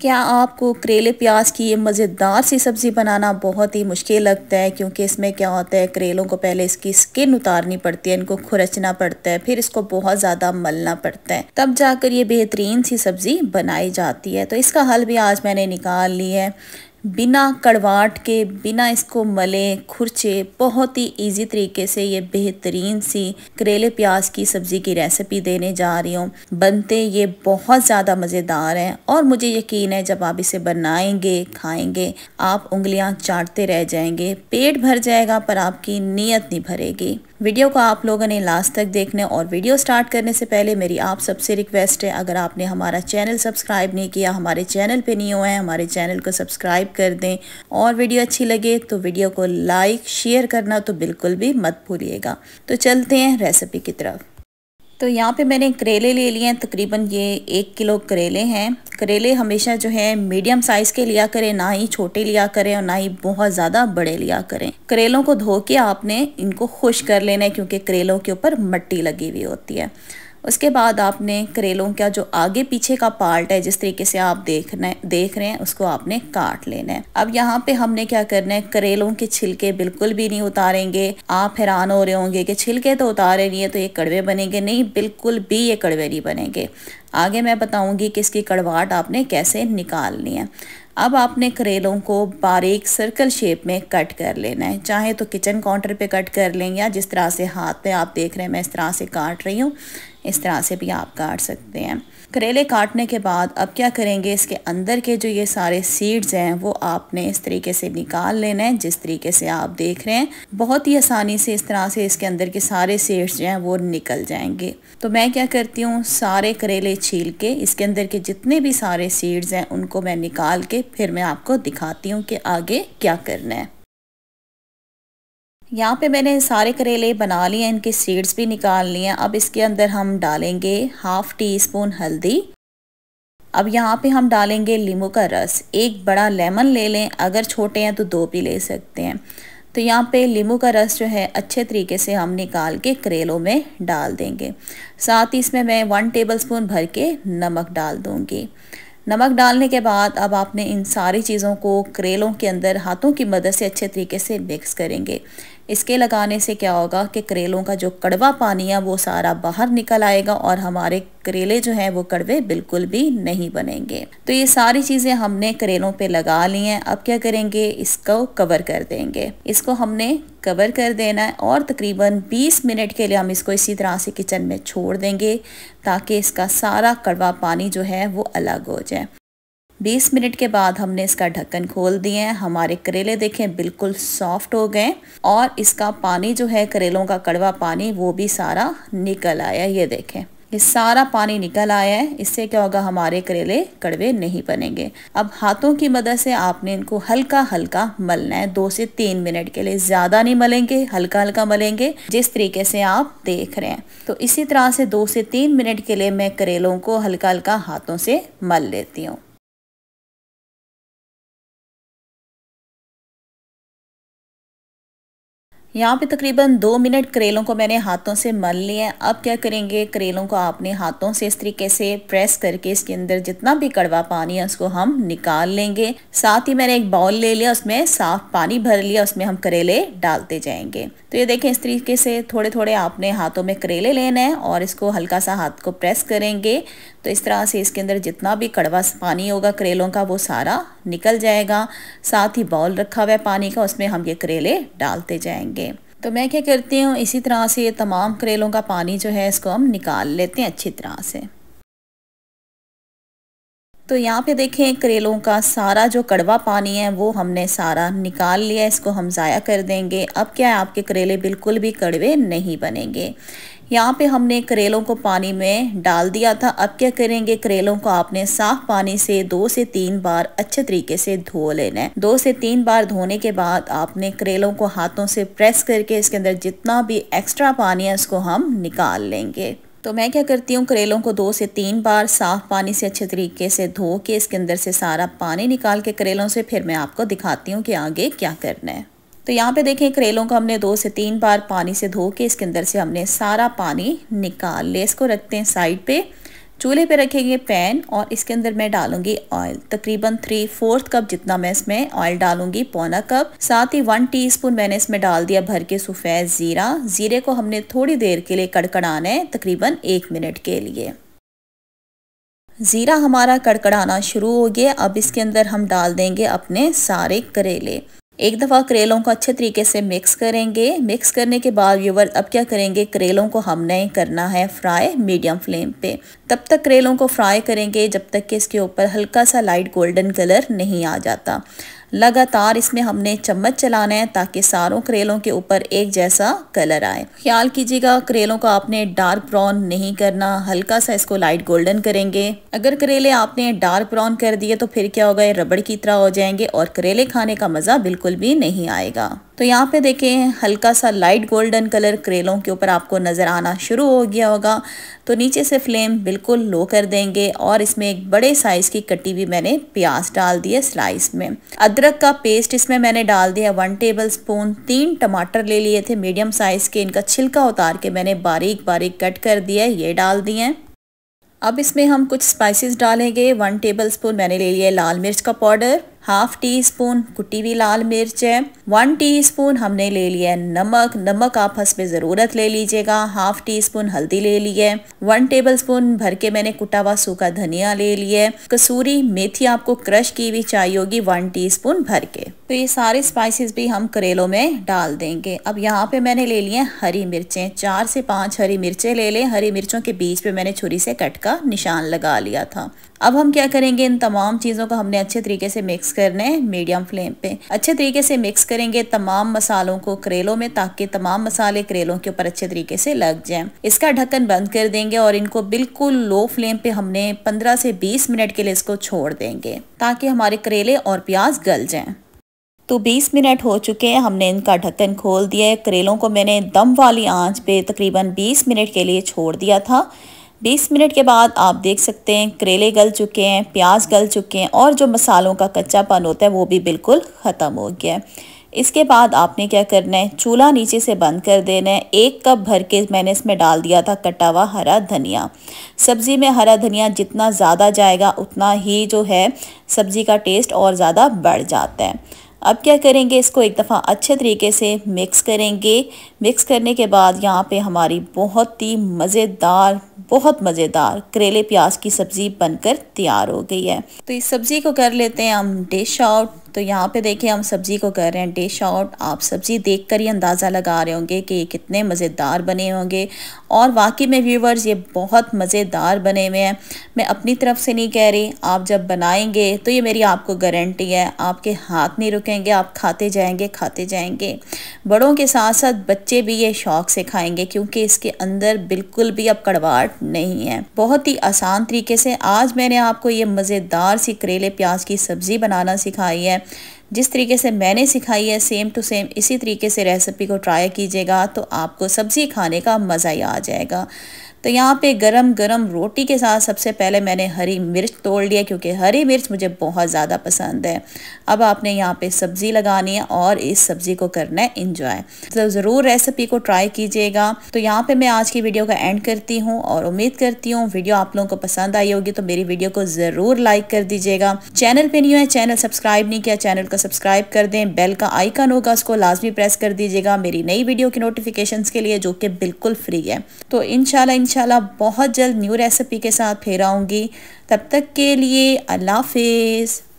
क्या आपको करेले प्याज की ये मज़ेदार सी सब्ज़ी बनाना बहुत ही मुश्किल लगता है क्योंकि इसमें क्या होता है करेलों को पहले इसकी स्किन उतारनी पड़ती है इनको खुरचना पड़ता है फिर इसको बहुत ज़्यादा मलना पड़ता है तब जाकर ये बेहतरीन सी सब्ज़ी बनाई जाती है तो इसका हल भी आज मैंने निकाल ली है बिना कड़वाट के बिना इसको मले खुरचे बहुत ही इजी तरीके से ये बेहतरीन सी करेले प्याज की सब्ज़ी की रेसिपी देने जा रही हूँ बनते ये बहुत ज़्यादा मज़ेदार हैं और मुझे यकीन है जब आप इसे बनाएंगे खाएंगे आप उंगलियाँ चाटते रह जाएंगे पेट भर जाएगा पर आपकी नीयत नहीं भरेगी वीडियो को आप लोगों ने लास्ट तक देखने और वीडियो स्टार्ट करने से पहले मेरी आप सबसे रिक्वेस्ट है अगर आपने हमारा चैनल सब्सक्राइब नहीं किया हमारे चैनल पे नहीं हुआ है हमारे चैनल को सब्सक्राइब कर दें और वीडियो अच्छी लगे तो वीडियो को लाइक शेयर करना तो बिल्कुल भी मत भूलिएगा तो चलते हैं रेसिपी की तरफ तो यहाँ पे मैंने करेले ले लिए हैं तकरीबन ये एक किलो करेले हैं करेले हमेशा जो है मीडियम साइज़ के लिया करें ना ही छोटे लिया करें और ना ही बहुत ज़्यादा बड़े लिया करें करेलों को धो के आपने इनको खुश कर लेना है क्योंकि करेलों के ऊपर मट्टी लगी हुई होती है उसके बाद आपने करेलों का जो आगे पीछे का पार्ट है जिस तरीके से आप देख देख रहे हैं उसको आपने काट लेना है अब यहाँ पे हमने क्या करना है करेलों के छिलके बिल्कुल भी नहीं उतारेंगे आप हैरान हो रहे होंगे कि छिलके तो उतारे नहीं है तो ये कड़वे बनेंगे नहीं बिल्कुल भी ये कड़वे नहीं बनेंगे आगे मैं बताऊंगी कि इसकी कड़वाहट आपने कैसे निकालनी है अब आपने करेलों को बारीक सर्कल शेप में कट कर लेना है चाहे तो किचन काउंटर पे कट कर लें या जिस तरह से हाथ पे आप देख रहे हैं मैं इस तरह से काट रही हूँ इस तरह से भी आप काट सकते हैं करेले काटने के बाद अब क्या करेंगे इसके अंदर के जो ये सारे सीड्स हैं वो आपने इस तरीके से निकाल लेना है जिस तरीके से आप देख रहे हैं बहुत ही आसानी से इस तरह से इसके अंदर के सारे सीड्स जो हैं वो निकल जाएंगे तो मैं क्या करती हूँ सारे करेले छील के इसके अंदर के जितने भी सारे सीड्स हैं उनको मैं निकाल के फिर मैं आपको दिखाती हूँ कि आगे क्या करना है यहाँ पे मैंने सारे करेले बना लिए हैं इनके सीड्स भी निकाल लिए हैं अब इसके अंदर हम डालेंगे हाफ़ टी स्पून हल्दी अब यहाँ पे हम डालेंगे लीमू का रस एक बड़ा लेमन ले लें अगर छोटे हैं तो दो भी ले सकते हैं तो यहाँ पे लीमू का रस जो है अच्छे तरीके से हम निकाल के करेलों में डाल देंगे साथ ही इसमें मैं वन टेबल स्पून भर के नमक डाल दूँगी नमक डालने के बाद अब आपने इन सारी चीज़ों को करेलों के अंदर हाथों की मदद से अच्छे तरीके से मिक्स करेंगे इसके लगाने से क्या होगा कि करेलों का जो कड़वा पानी है वो सारा बाहर निकल आएगा और हमारे करेले जो हैं वो कड़वे बिल्कुल भी नहीं बनेंगे तो ये सारी चीज़ें हमने करेलों पे लगा ली हैं अब क्या करेंगे इसको कवर कर देंगे इसको हमने कवर कर देना है और तकरीबन 20 मिनट के लिए हम इसको इसी तरह से किचन में छोड़ देंगे ताकि इसका सारा कड़वा पानी जो है वो अलग हो जाए 20 मिनट के बाद हमने इसका ढक्कन खोल दिए हैं हमारे करेले देखें बिल्कुल सॉफ्ट हो गए और इसका पानी जो है करेलों का कड़वा पानी वो भी सारा निकल आया ये देखें ये सारा पानी निकल आया है इससे क्या होगा हमारे करेले कड़वे नहीं बनेंगे अब हाथों की मदद से आपने इनको हल्का हल्का मलना है दो से तीन मिनट के लिए ज़्यादा नहीं मलेंगे हल्का हल्का मलेंगे जिस तरीके से आप देख रहे हैं तो इसी तरह से दो से तीन मिनट के लिए मैं करेलों को हल्का हल्का हाथों से मल लेती हूँ यहाँ पे तकरीबन दो मिनट करेलों को मैंने हाथों से मल लिया अब क्या करेंगे करेलों को आपने हाथों से इस तरीके से प्रेस करके इसके अंदर जितना भी कड़वा पानी है उसको हम निकाल लेंगे साथ ही मैंने एक बाउल ले लिया उसमें साफ पानी भर लिया उसमें हम करेले डालते जाएंगे तो ये देखें इस तरीके से थोड़े थोड़े आपने हाथों में करेले लेने हैं और इसको हल्का सा हाथ को प्रेस करेंगे तो इस तरह से इसके अंदर जितना भी कड़वा पानी होगा करेलों का वो सारा निकल जाएगा साथ ही बाउल रखा हुआ है पानी का उसमें हम ये करेले डालते जाएंगे तो मैं क्या करती हूँ इसी तरह से ये तमाम करेलों का पानी जो है इसको हम निकाल लेते हैं अच्छी तरह से तो यहाँ पे देखें करेलों का सारा जो कड़वा पानी है वो हमने सारा निकाल लिया इसको हम ज़ाया कर देंगे अब क्या है आपके करेले बिल्कुल भी कड़वे नहीं बनेंगे यहाँ पे हमने करेलों को पानी में डाल दिया था अब क्या करेंगे करेलों को आपने साफ पानी से दो से तीन बार अच्छे तरीके से धो लेना है दो से तीन बार धोने के बाद आपने करेलों को हाथों से प्रेस करके इसके अंदर जितना भी एक्स्ट्रा पानी है उसको हम निकाल लेंगे तो मैं क्या करती हूँ करेलों को दो से तीन बार साफ़ पानी से अच्छे तरीके से धो के इसके अंदर से सारा पानी निकाल के करेलों से फिर मैं आपको दिखाती हूँ कि आगे क्या करना है तो यहाँ पे देखें करेलों को हमने दो से तीन बार पानी से धो के इसके अंदर से हमने सारा पानी निकाल ले इसको रखते हैं साइड पे चूल्हे पे रखेंगे पैन और इसके अंदर मैं डालूंगी ऑयल तकरीबन थ्री फोर्थ कप जितना मैं इसमें ऑयल डालूंगी पौना कप साथ ही वन टीस्पून मैंने इसमें डाल दिया भर के सफ़ेद ज़ीरा ज़ीरे को हमने थोड़ी देर के लिए कड़कड़ाना है तकरीबन एक मिनट के लिए ज़ीरा हमारा कड़कड़ाना शुरू हो गया अब इसके अंदर हम डाल देंगे अपने सारे करेले एक दफ़ा करेलों को अच्छे तरीके से मिक्स करेंगे मिक्स करने के बाद व्यूवर अब क्या करेंगे करेलों को हमने करना है फ्राई मीडियम फ्लेम पे तब तक करेलों को फ्राई करेंगे जब तक कि इसके ऊपर हल्का सा लाइट गोल्डन कलर नहीं आ जाता लगातार इसमें हमने चम्मच चलाना है ताकि सारों करेलों के ऊपर एक जैसा कलर आए ख्याल कीजिएगा करेलों को आपने डार्क ब्राउन नहीं करना हल्का सा इसको लाइट गोल्डन करेंगे अगर करेले आपने डार्क ब्राउन कर दिए तो फिर क्या होगा ये रबड़ की तरह हो जाएंगे और करेले खाने का मज़ा बिल्कुल भी नहीं आएगा तो यहाँ पे देखें हल्का सा लाइट गोल्डन कलर करेलों के ऊपर आपको नज़र आना शुरू हो गया होगा तो नीचे से फ्लेम बिल्कुल लो कर देंगे और इसमें एक बड़े साइज़ की कटी हुई मैंने प्याज डाल दी है स्लाइस में अदरक का पेस्ट इसमें मैंने डाल दिया वन टेबल स्पून तीन टमाटर ले लिए थे मीडियम साइज़ के इनका छिलका उतार के मैंने बारीक बारीक कट कर दिया ये डाल दिए हैं अब इसमें हम कुछ स्पाइसेस डालेंगे वन टेबल स्पून मैंने ले लिया लाल मिर्च का पाउडर हाफ टी स्पून कुटी हुई लाल मिर्च है वन टी स्पून हमने ले लिया है नमक नमक आप हंस में ज़रूरत ले लीजिएगा हाफ टी स्पून हल्दी ले ली है वन टेबल स्पून भर के मैंने कुटा हुआ सूखा धनिया ले लिया है कसूरी मेथी आपको क्रश की हुई चाहिए होगी वन टी स्पून भर के तो ये सारे स्पाइसेस भी हम करेलों में डाल देंगे अब यहाँ पे मैंने ले लिए हरी मिर्चें चार से पाँच हरी मिर्चें ले लें हरी मिर्चों के बीच पे मैंने छुरी से कट का निशान लगा लिया था अब हम क्या करेंगे इन तमाम चीज़ों को हमने अच्छे तरीके से मिक्स करना है मीडियम फ्लेम पे अच्छे तरीके से मिक्स करेंगे तमाम मसालों को करेलों में ताकि तमाम मसाले करेलों के ऊपर अच्छे तरीके से लग जाए इसका ढक्कन बंद कर देंगे और इनको बिल्कुल लो फ्लेम पे हमने पंद्रह से बीस मिनट के लिए इसको छोड़ देंगे ताकि हमारे करेले और प्याज गल जाएँ तो 20 मिनट हो चुके हैं हमने इनका ढक्कन खोल दिया है करेलों को मैंने दम वाली आंच पे तकरीबन 20 मिनट के लिए छोड़ दिया था 20 मिनट के बाद आप देख सकते हैं करेले गल चुके हैं प्याज गल चुके हैं और जो मसालों का कच्चापन होता है वो भी बिल्कुल ख़त्म हो गया है इसके बाद आपने क्या करना है चूल्हा नीचे से बंद कर देना है एक कप भर के मैंने इसमें डाल दिया था कटा हुआ हरा धनिया सब्ज़ी में हरा धनिया जितना ज़्यादा जाएगा उतना ही जो है सब्ज़ी का टेस्ट और ज़्यादा बढ़ जाता है अब क्या करेंगे इसको एक दफ़ा अच्छे तरीके से मिक्स करेंगे मिक्स करने के बाद यहाँ पे हमारी बहुत ही मज़ेदार बहुत मज़ेदार करेले प्याज की सब्ज़ी बनकर तैयार हो गई है तो इस सब्ज़ी को कर लेते हैं हम डिश आउट तो यहाँ पे देखिए हम सब्ज़ी को कर रहे हैं डिश आउट आप सब्ज़ी देखकर ही अंदाज़ा लगा रहे होंगे कि ये कितने मज़ेदार बने होंगे और वाकई में व्यूवर्स ये बहुत मज़ेदार बने हुए हैं मैं अपनी तरफ से नहीं कह रही आप जब बनाएंगे तो ये मेरी आपको गारंटी है आपके हाथ नहीं रुकेंगे आप खाते जाएंगे खाते जाएंगे बड़ों के साथ साथ बच्चे भी ये शौक़ से खाएंगे क्योंकि इसके अंदर बिल्कुल भी अब कड़वाट नहीं है बहुत ही आसान तरीके से आज मैंने आपको ये मज़ेदार सी करेले प्याज की सब्ज़ी बनाना सिखाई है जिस तरीके से मैंने सिखाई है सेम टू सेम इसी तरीके से रेसिपी को ट्राई कीजिएगा तो आपको सब्ज़ी खाने का मज़ा ही आ जाएगा तो यहाँ पे गरम गरम रोटी के साथ सबसे पहले मैंने हरी मिर्च तोड़ लिया क्योंकि हरी मिर्च मुझे बहुत ज़्यादा पसंद है अब आपने यहाँ पे सब्ज़ी लगानी है और इस सब्ज़ी को करना है इंजॉय तो ज़रूर रेसिपी को ट्राई कीजिएगा तो यहाँ पर मैं आज की वीडियो का एंड करती हूँ और उम्मीद करती हूँ वीडियो आप लोगों को पसंद आई होगी तो मेरी वीडियो को ज़रूर लाइक कर दीजिएगा चैनल पर नहीं है चैनल सब्सक्राइब नहीं किया चैनल को सब्सक्राइब कर दें बेल का आइकन होगा उसको लाजमी प्रेस कर दीजिएगा मेरी नई वीडियो की नोटिफिकेशन के लिए जो कि बिल्कुल फ्री है तो इन इन बहुत जल्द न्यू रेसिपी के साथ फिर आऊँगी तब तक के लिए अल्लाह हाफिज़